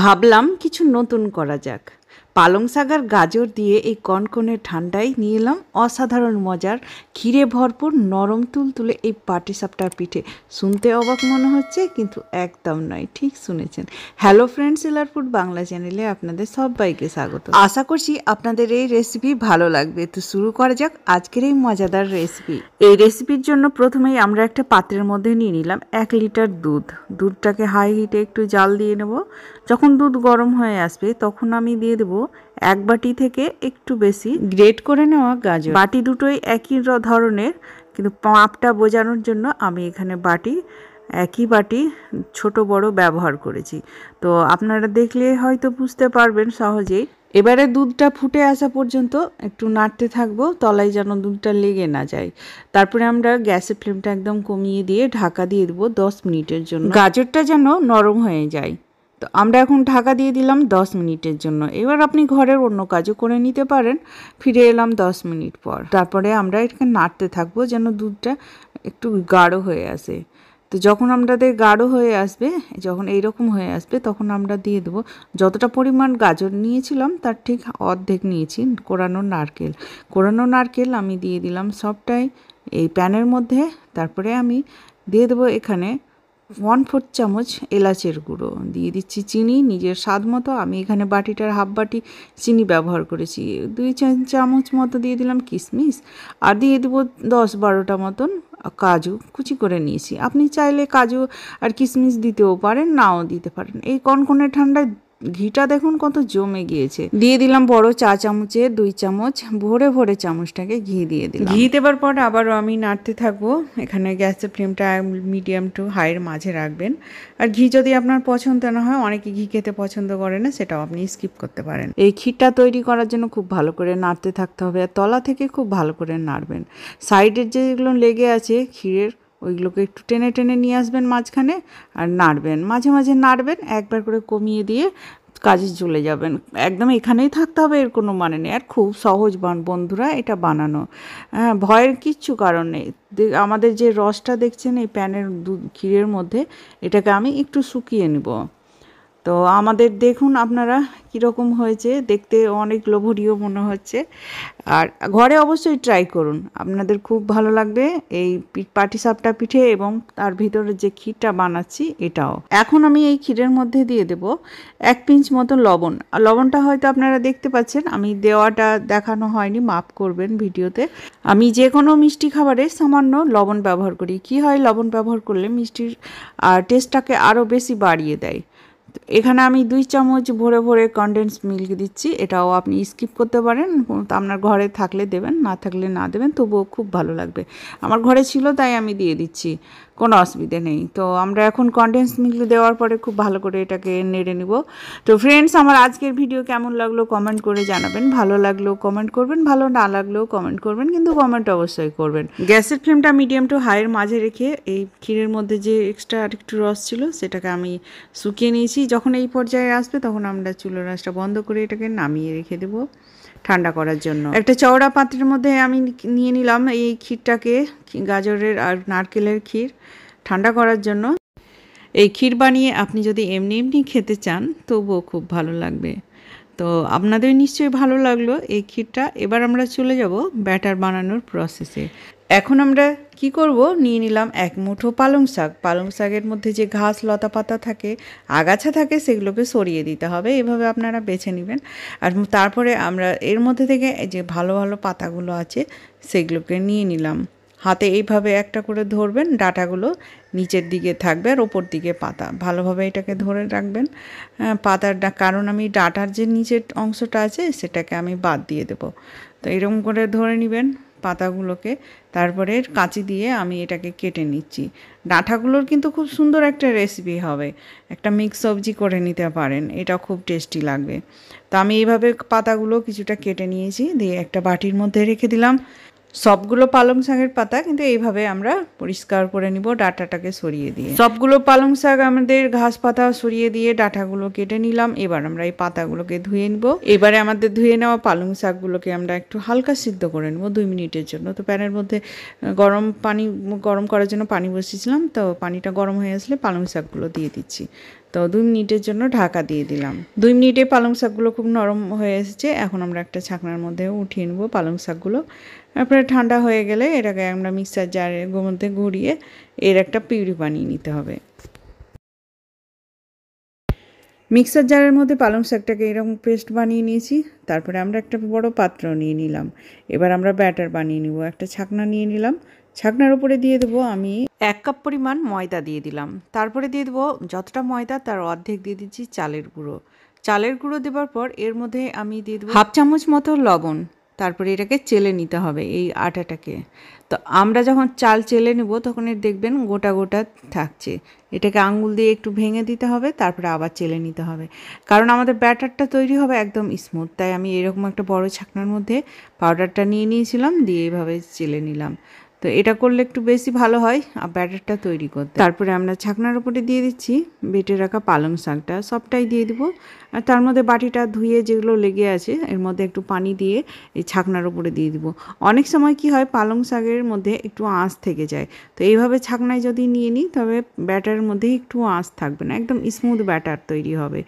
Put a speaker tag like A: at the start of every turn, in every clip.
A: ভাবলাম কিছু নতুন করা যাক পালং শাকার গাজর দিয়ে এই কনকনে ঠান্ডায় নিয়ে এলাম অসাধারণ মজার ক্ষীরে ভরপুর নরম তুল তুলে এই পাটিসাপটার পিঠে শুনতে অবাক মনে হচ্ছে কিন্তু একদম নয় ঠিক শুনেছেন hello friends cellar food Bangla চ্যানেলে আপনাদের সবাইকে স্বাগত আশা করছি আপনাদের এই রেসিপি ভালো লাগবে তো শুরু করা যাক আজকের এই মজাদার রেসিপি এই রেসিপির জন্য প্রথমেই আমরা একটা পাত্রের মধ্যে নিয়ে নিলাম এক লিটার দুধ দুধটাকে হাই হিটে একটু জাল দিয়ে নেব যখন দুধ গরম হয়ে আসবে তখন আমি দিয়ে দেব এক বাটি থেকে একটু বেশি গ্রেট করে নেওয়া গাজর বাটি দুটোই একই ধরনের কিন্তু পাঁপটা বোঝানোর জন্য আমি এখানে বাটি একই বাটি ছোট বড় ব্যবহার করেছি তো আপনারা দেখলে হয়তো বুঝতে পারবেন সহজেই এবারে দুধটা ফুটে আসা পর্যন্ত একটু নাড়তে থাকবো তলায় যেন দুধটা লেগে না যায় তারপরে আমরা গ্যাসের ফ্লেমটা একদম কমিয়ে দিয়ে ঢাকা দিয়ে দেবো দশ মিনিটের জন্য গাজরটা যেন নরম হয়ে যায় তো আমরা এখন ঢাকা দিয়ে দিলাম 10 মিনিটের জন্য এবার আপনি ঘরের অন্য কাজও করে নিতে পারেন ফিরে এলাম 10 মিনিট পর তারপরে আমরা এটাকে নাড়তে থাকবো যেন দুধটা একটু গাঢ় হয়ে আসে তো যখন আমাদের গাঢ় হয়ে আসবে যখন এই রকম হয়ে আসবে তখন আমরা দিয়ে দেবো যতটা পরিমাণ গাজর নিয়েছিলাম তার ঠিক অর্ধেক নিয়েছি কোরানো নারকেল কোরানো নারকেল আমি দিয়ে দিলাম সবটাই এই প্যানের মধ্যে তারপরে আমি দিয়ে দেবো এখানে ওয়ান ফোর্থ চামচ এলাচের গুঁড়ো দিয়ে দিচ্ছি চিনি নিজের স্বাদ মতো আমি এখানে বাটিটার হাফ বাটি চিনি ব্যবহার করেছি দুই চামচ মতো দিয়ে দিলাম কিশমিশ আর দিয়ে দেবো দশ বারোটা মতন কাজু কুচি করে নিয়েছি আপনি চাইলে কাজু আর কিশমিশ দিতেও পারেন নাও দিতে পারেন এই কনকনে ঠান্ডায় ঘিটা দেখুন কত জমে গিয়েছে দিয়ে দিলাম বড় চা চামচে দুই চামচ ভরে ভরে চামচটাকে ঘি দিয়ে দিলাম ঘি দেবার পর আবারও আমি নাড়তে থাকবো এখানে গ্যাসের ফ্লেমটা মিডিয়াম টু হাইয়ের মাঝে রাখবেন আর ঘি যদি আপনার পছন্দ না হয় অনেকে ঘি খেতে পছন্দ করে না সেটাও আপনি স্কিপ করতে পারেন এই ক্ষীরটা তৈরি করার জন্য খুব ভালো করে নাড়তে থাকতে হবে আর তলা থেকে খুব ভালো করে নাড়বেন সাইডের যেগুলো লেগে আছে ক্ষীরের ওইগুলোকে একটু টেনে টেনে নিয়ে আসবেন মাঝখানে আর নাড়বেন মাঝে মাঝে নাড়বেন একবার করে কমিয়ে দিয়ে কাজে চলে যাবেন একদম এখানেই থাকতে হবে এর কোনো মানে নেই আর খুব সহজ বান বন্ধুরা এটা বানানো হ্যাঁ ভয়ের কিচ্ছু কারণ নেই আমাদের যে রসটা দেখছেন এই প্যানের দুধ ক্ষীরের মধ্যে এটাকে আমি একটু শুকিয়ে নেবো তো আমাদের দেখুন আপনারা কীরকম হয়েছে দেখতে অনেক লোভনীয় মনে হচ্ছে আর ঘরে অবশ্যই ট্রাই করুন আপনাদের খুব ভালো লাগবে এই পাটিসাপটা পিঠে এবং তার ভিতরে যে ক্ষীরটা বানাচ্ছি এটাও এখন আমি এই ক্ষীরের মধ্যে দিয়ে দেব এক পিঞ্চ মতো লবণ আর লবণটা হয়তো আপনারা দেখতে পাচ্ছেন আমি দেওয়াটা দেখানো হয়নি মাপ করবেন ভিডিওতে আমি যে কোনো মিষ্টি খাবারে সামান্য লবণ ব্যবহার করি কি হয় লবণ ব্যবহার করলে মিষ্টির টেস্টটাকে আরও বেশি বাড়িয়ে দেয় এখানে আমি দুই চামচ ভরে ভরে কন্ডেন্স মিল্ক দিচ্ছি এটাও আপনি স্কিপ করতে পারেন আপনার ঘরে থাকলে দেবেন না থাকলে না দেবেন তবুও খুব ভালো লাগবে আমার ঘরে ছিল তাই আমি দিয়ে দিচ্ছি কোনো অসুবিধে নেই তো আমরা এখন কন্ডেন্স মিল্ক দেওয়ার পরে খুব ভালো করে এটাকে নেড়ে নিব তো ফ্রেন্ডস আমার আজকের ভিডিও কেমন লাগলো কমেন্ট করে জানাবেন ভালো লাগলো কমেন্ট করবেন ভালো না লাগলেও কমেন্ট করবেন কিন্তু কমেন্ট অবশ্যই করবেন গ্যাসের ফ্লেমটা মিডিয়াম টু হাইয়ের মাঝে রেখে এই ক্ষীরের মধ্যে যে এক্সট্রা আরেকটু রস ছিল সেটাকে আমি শুকিয়ে নিয়েছি যখন এই পর্যায়ে আসবে তখন আমরা চুলো রসটা বন্ধ করে এটাকে নামিয়ে রেখে দেবো ঠান্ডা করার জন্য একটা চওড়া পাত্রের মধ্যে আমি নিয়ে নিলাম এই ক্ষীরটাকে গাজরের আর নারকেলের ক্ষীর ঠান্ডা করার জন্য এই ক্ষীর বানিয়ে আপনি যদি এমনি এমনি খেতে চান তবুও খুব ভালো লাগবে তো আপনাদের নিশ্চয়ই ভালো লাগলো এই ক্ষীরটা এবার আমরা চলে যাব ব্যাটার বানানোর প্রসেসে এখন আমরা কি করব নিয়ে নিলাম এক মুঠো পালং শাক পালং শাকের মধ্যে যে ঘাস লতা পাতা থাকে আগাছা থাকে সেগুলোকে সরিয়ে দিতে হবে এভাবে আপনারা বেছে নেবেন আর তারপরে আমরা এর মধ্যে থেকে যে ভালো ভালো পাতাগুলো আছে সেগুলোকে নিয়ে নিলাম হাতে এইভাবে একটা করে ধরবেন ডাটাগুলো নিচের দিকে থাকবে আর ওপর দিকে পাতা ভালোভাবে এটাকে ধরে রাখবেন পাতার কারণ আমি ডাটার যে নিচের অংশটা আছে সেটাকে আমি বাদ দিয়ে দেব তো এরকম করে ধরে নেবেন পাতাগুলোকে তারপরে কাঁচি দিয়ে আমি এটাকে কেটে নিচ্ছি ডাঁঠাগুলোর কিন্তু খুব সুন্দর একটা রেসিপি হবে একটা মিক্স সবজি করে নিতে পারেন এটা খুব টেস্টি লাগবে তো আমি এইভাবে পাতাগুলো কিছুটা কেটে নিয়েছি দিয়ে একটা বাটির মধ্যে রেখে দিলাম সবগুলো পালং শাকের পাতা কিন্তু এইভাবে আমরা পরিষ্কার করে নিব ডাটাটাকে সরিয়ে দিয়ে সবগুলো পালং শাক আমাদের ঘাস পাতা সরিয়ে দিয়ে ডাটাগুলো কেটে নিলাম এবার আমরা এই পাতাগুলোকে ধুয়ে নিব এবারে আমাদের ধুয়ে নেওয়া পালং শাকগুলোকে আমরা একটু হালকা সিদ্ধ করে নেব দুই মিনিটের জন্য তো প্যানের মধ্যে গরম পানি গরম করার জন্য পানি বসিয়েছিলাম তো পানিটা গরম হয়ে আসলে পালং শাকগুলো দিয়ে দিচ্ছি তো দুই মিনিটের জন্য ঢাকা দিয়ে দিলাম দুই মিনিটে পালং শাকগুলো খুব নরম হয়ে এসেছে এখন আমরা একটা ছাকনার মধ্যে উঠিয়ে নেবো পালং শাকগুলো তারপরে ঠান্ডা হয়ে গেলে এটাকে আমরা মিক্সার জারের মধ্যে ঘুরিয়ে এর একটা পিউরি বানিয়ে নিতে হবে মিক্সার জারের মধ্যে পালং শাকটাকে এরকম পেস্ট বানিয়ে নিয়েছি তারপরে আমরা একটা বড় পাত্র নিয়ে নিলাম এবার আমরা ব্যাটার বানিয়ে নিব একটা ছাকনা নিয়ে নিলাম ছাকনার উপরে দিয়ে দেবো আমি এক কাপ পরিমাণ ময়দা দিয়ে দিলাম তারপরে দিয়ে দেবো যতটা ময়দা তার অর্ধেক দিয়ে দিচ্ছি চালের গুঁড়ো চালের গুঁড়ো দেওয়ার পর এর মধ্যে আমি দিয়ে দেবো হাফ চামচ মতো লবণ তারপরে এটাকে চেলে নিতে হবে এই আটাটাকে তো আমরা যখন চাল চেলে নেব তখন এর দেখবেন গোটা গোটা থাকছে এটাকে আঙ্গুল দিয়ে একটু ভেঙে দিতে হবে তারপরে আবার চেলে নিতে হবে কারণ আমাদের ব্যাটারটা তৈরি হবে একদম স্মুথ তাই আমি এরকম একটা বড় ছাকনার মধ্যে পাউডারটা নিয়ে নিয়েছিলাম দিয়ে এইভাবে চেলে নিলাম তো এটা করলে একটু বেশি ভালো হয় আর ব্যাটারটা তৈরি করতে তারপরে আমরা ছাকনার উপরে দিয়ে দিচ্ছি বেটে রাখা পালং শাকটা সবটাই দিয়ে দিব আর তার মধ্যে বাটিটা ধুয়ে যেগুলো লেগে আছে এর মধ্যে একটু পানি দিয়ে এই ছাকনার উপরে দিয়ে দিব অনেক সময় কি হয় পালং শাকের মধ্যে একটু আঁশ থেকে যায় তো এইভাবে ছাকনায় যদি নিয়ে নিই তবে ব্যাটারের মধ্যে একটু আঁশ থাকবে না একদম স্মুথ ব্যাটার তৈরি হবে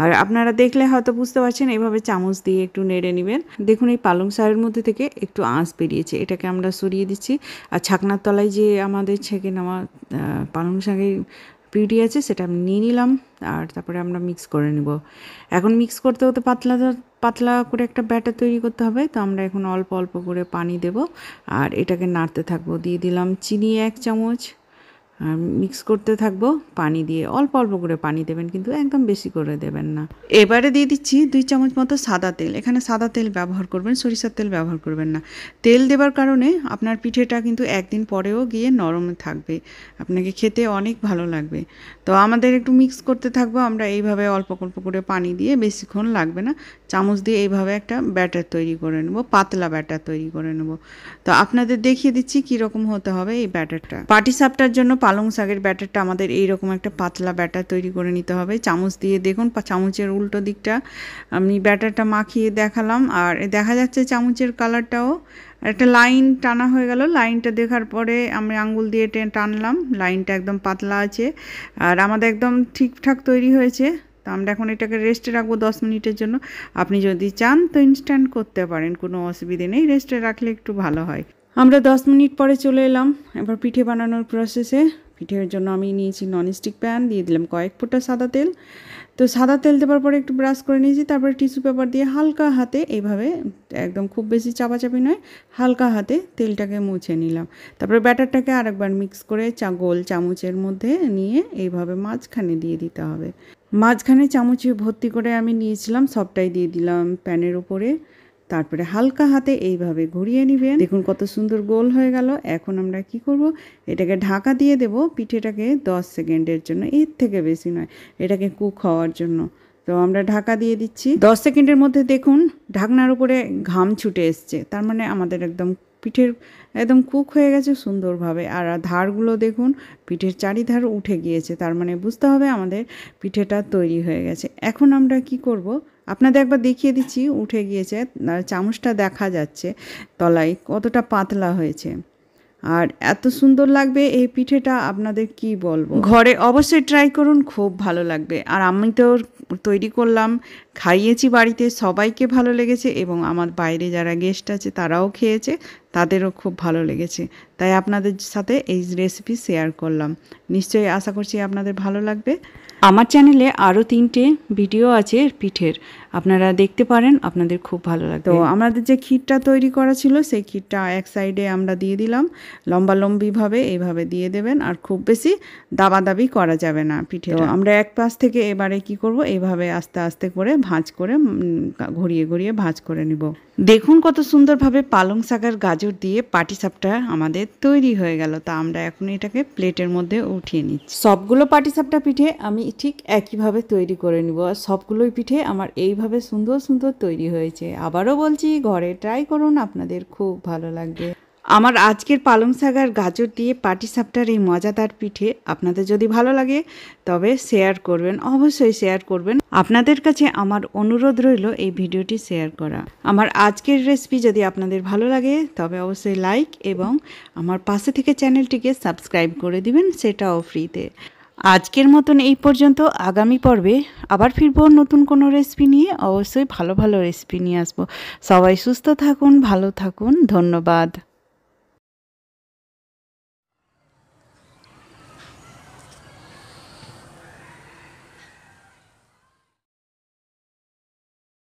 A: আর আপনারা দেখলে হয়তো বুঝতে পারছেন এইভাবে চামচ দিয়ে একটু নেড়ে নেবেন দেখুন এই পালং শাকের মধ্যে থেকে একটু আঁশ বেরিয়েছে এটাকে আমরা সরিয়ে দিচ্ছি আর ছাকনার তলায় যে আমাদের ছেঁকে নেওয়া পালং শাকের পিউটি আছে সেটা আমি নিয়ে নিলাম আর তারপরে আমরা মিক্স করে নেব এখন মিক্স করতে হতে পাতলা পাতলা করে একটা ব্যাটার তৈরি করতে হবে তো আমরা এখন অল্প অল্প করে পানি দেব আর এটাকে নাড়তে থাকবো দিয়ে দিলাম চিনি এক চামচ আর মিক্স করতে থাকবো পানি দিয়ে অল্প অল্প করে পানি দেবেন কিন্তু একদম বেশি করে দেবেন না এবারে দিয়ে দিচ্ছি দুই চামচ মতো সাদা তেল এখানে সাদা তেল ব্যবহার করবেন সরিষার তেল ব্যবহার করবেন না তেল দেবার কারণে আপনার পিঠেটা কিন্তু একদিন পরেও গিয়ে নরম থাকবে আপনাকে খেতে অনেক ভালো লাগবে তো আমাদের একটু মিক্স করতে থাকবো আমরা এইভাবে অল্প অল্প করে পানি দিয়ে বেশিক্ষণ লাগবে না চামচ দিয়ে এইভাবে একটা ব্যাটার তৈরি করে নেব পাতলা ব্যাটার তৈরি করে নেব তো আপনাদের দেখিয়ে দিচ্ছি কি রকম হতে হবে এই ব্যাটারটা পাটি সাপটার জন্য পালং শাকের ব্যাটারটা আমাদের এই রকম একটা পাতলা ব্যাটার তৈরি করে নিতে হবে চামচ দিয়ে দেখুন চামচের উল্টো দিকটা আমি ব্যাটারটা মাখিয়ে দেখালাম আর দেখা যাচ্ছে চামচের কালারটাও একটা লাইন টানা হয়ে গেল লাইনটা দেখার পরে আমি আঙ্গুল দিয়ে টানলাম লাইনটা একদম পাতলা আছে আর আমাদের একদম ঠিকঠাক তৈরি হয়েছে তো আমরা এখন এটাকে রেস্টে রাখবো দশ মিনিটের জন্য আপনি যদি চান তো ইনস্ট্যান্ট করতে পারেন কোনো অসুবিধে নেই রেস্টে রাখলে একটু ভালো হয় আমরা দশ মিনিট পরে চলে এলাম এবার পিঠে বানানোর প্রসেসে পিঠের জন্য আমি নিয়েছি ননস্টিক প্যান দিয়ে দিলাম কয়েক ফুটা সাদা তেল তো সাদা তেল দেওয়ার পরে একটু ব্রাশ করে নিয়েছি তারপরে টিস্যু পেপার দিয়ে হালকা হাতে এইভাবে একদম খুব বেশি চাপাচাপি নয় হালকা হাতে তেলটাকে মুছে নিলাম তারপরে ব্যাটারটাকে আরেকবার মিক্স করে চা গোল চামচের মধ্যে নিয়ে এইভাবে মাঝখানে দিয়ে দিতে হবে মাঝখানে চামচে ভর্তি করে আমি নিয়েছিলাম সবটাই দিয়ে দিলাম প্যানের উপরে তারপরে হালকা হাতে এইভাবে ঘুরিয়ে নেবেন দেখুন কত সুন্দর গোল হয়ে গেল এখন আমরা কি করব এটাকে ঢাকা দিয়ে দেব পিঠেটাকে 10 সেকেন্ডের জন্য এর থেকে বেশি নয় এটাকে কুক হওয়ার জন্য তো আমরা ঢাকা দিয়ে দিচ্ছি 10 সেকেন্ডের মধ্যে দেখুন ঢাকনার উপরে ঘাম ছুটে এসছে তার মানে আমাদের একদম পিঠের একদম কুক হয়ে গেছে সুন্দরভাবে আর ধারগুলো দেখুন পিঠের চারিধার উঠে গিয়েছে তার মানে বুঝতে হবে আমাদের পিঠেটা তৈরি হয়ে গেছে এখন আমরা কি করব আপনাদের একবার দেখিয়ে দিচ্ছি উঠে গিয়েছে চামচটা দেখা যাচ্ছে তলায় কতটা পাতলা হয়েছে আর এত সুন্দর লাগবে এই পিঠেটা আপনাদের কি বলবো ঘরে অবশ্যই ট্রাই করুন খুব ভালো লাগবে আর আমি তো তৈরি করলাম খাইয়েছি বাড়িতে সবাইকে ভালো লেগেছে এবং আমার বাইরে যারা গেস্ট আছে তারাও খেয়েছে তাদেরও খুব ভালো লেগেছে তাই আপনাদের সাথে এই রেসিপি শেয়ার করলাম নিশ্চয়ই আশা করছি আপনাদের ভালো লাগবে আমার চ্যানেলে আরও তিনটে ভিডিও আছে পিঠের আপনারা দেখতে পারেন আপনাদের খুব ভালো লাগবে তো আমাদের যে ক্ষীরটা তৈরি করা ছিল সেই ক্ষীরটা এক সাইডে আমরা দিয়ে দিলাম লম্বা লম্বিভাবে এইভাবে দিয়ে দেবেন আর খুব বেশি দাবাদাবি করা যাবে না পিঠে তো আমরা এক পাশ থেকে এবারে কি করব এইভাবে আস্তে আস্তে করে ভাঁজ করে ঘুরিয়ে ঘুরিয়ে ভাঁজ করে নিব দেখুন কত সুন্দরভাবে পালং শাকের গাজর দিয়ে পাটিসাপটা আমাদের তৈরি হয়ে গেল তা আমরা এখন এটাকে প্লেটের মধ্যে উঠিয়ে নিচ্ছি সবগুলো পাটিসাপটা পিঠে আমি ঠিক একইভাবে তৈরি করে নিব আর সবগুলোই পিঠে আমার এইভাবে সুন্দর সুন্দর তৈরি হয়েছে আবারও বলছি ঘরে ট্রাই করুন আপনাদের খুব ভালো লাগবে আমার আজকের পালং শাক গাজর দিয়ে পাটিসাপটার এই মজাদার পিঠে আপনাদের যদি ভালো লাগে তবে শেয়ার করবেন অবশ্যই শেয়ার করবেন আপনাদের কাছে আমার অনুরোধ রইল এই ভিডিওটি শেয়ার করা আমার আজকের রেসিপি যদি আপনাদের ভালো লাগে তবে অবশ্যই লাইক এবং আমার পাশে থেকে চ্যানেলটিকে সাবস্ক্রাইব করে দিবেন সেটাও ফ্রিতে আজকের মতন এই পর্যন্ত আগামী পর্বে আবার ফিরবো নতুন কোনো রেসিপি নিয়ে অবশ্যই ভালো ভালো রেসিপি নিয়ে আসবো সবাই সুস্থ থাকুন ভালো থাকুন ধন্যবাদ